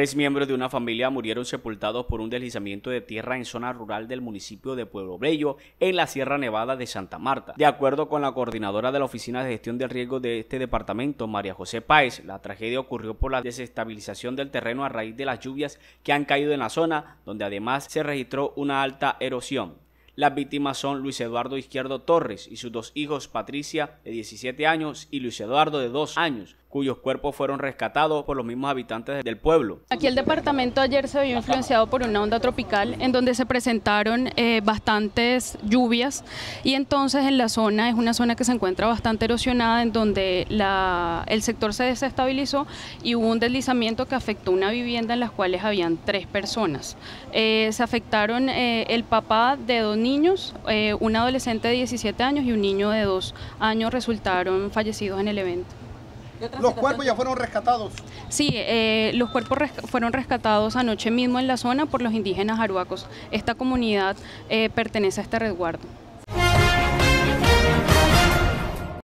Tres miembros de una familia murieron sepultados por un deslizamiento de tierra en zona rural del municipio de Pueblo Bello, en la Sierra Nevada de Santa Marta. De acuerdo con la coordinadora de la Oficina de Gestión del Riesgo de este departamento, María José Páez, la tragedia ocurrió por la desestabilización del terreno a raíz de las lluvias que han caído en la zona, donde además se registró una alta erosión. Las víctimas son Luis Eduardo Izquierdo Torres y sus dos hijos Patricia de 17 años y Luis Eduardo de 2 años, cuyos cuerpos fueron rescatados por los mismos habitantes del pueblo. Aquí el departamento ayer se vio influenciado por una onda tropical en donde se presentaron eh, bastantes lluvias y entonces en la zona es una zona que se encuentra bastante erosionada en donde el sector se desestabilizó y hubo un deslizamiento que afectó una vivienda en las cuales habían tres personas. Eh, se afectaron eh, el papá de dos niños, un adolescente de 17 años y un niño de dos años resultaron fallecidos en el evento. ¿Los cuerpos ya fueron rescatados? Sí, eh, los cuerpos fueron rescatados anoche mismo en la zona por los indígenas aruacos. Esta comunidad eh, pertenece a este resguardo.